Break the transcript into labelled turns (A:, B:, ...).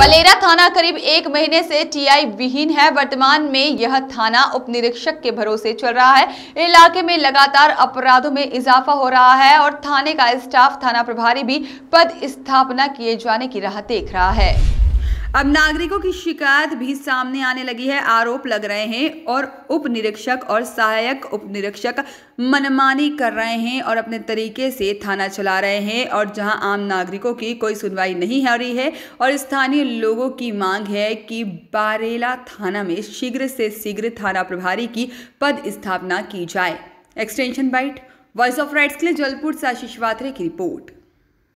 A: बलेरा थाना करीब एक महीने से टीआई विहीन है वर्तमान में यह थाना उपनिरीक्षक के भरोसे चल रहा है इलाके में लगातार अपराधों में इजाफा हो रहा है और थाने का स्टाफ थाना प्रभारी भी पद स्थापना किए जाने की राह देख रहा है अब नागरिकों की शिकायत भी सामने आने लगी है आरोप लग रहे हैं और उप निरीक्षक और सहायक उप निरीक्षक मनमानी कर रहे हैं और अपने तरीके से थाना चला रहे हैं और जहां आम नागरिकों की कोई सुनवाई नहीं हो रही है और स्थानीय लोगों की मांग है कि बारेला थाना में शीघ्र से शीघ्र थाना प्रभारी की पद स्थापना की जाए extension byte voice of rights के लिए जलपुर से आशीष वात्रे की रिपोर्ट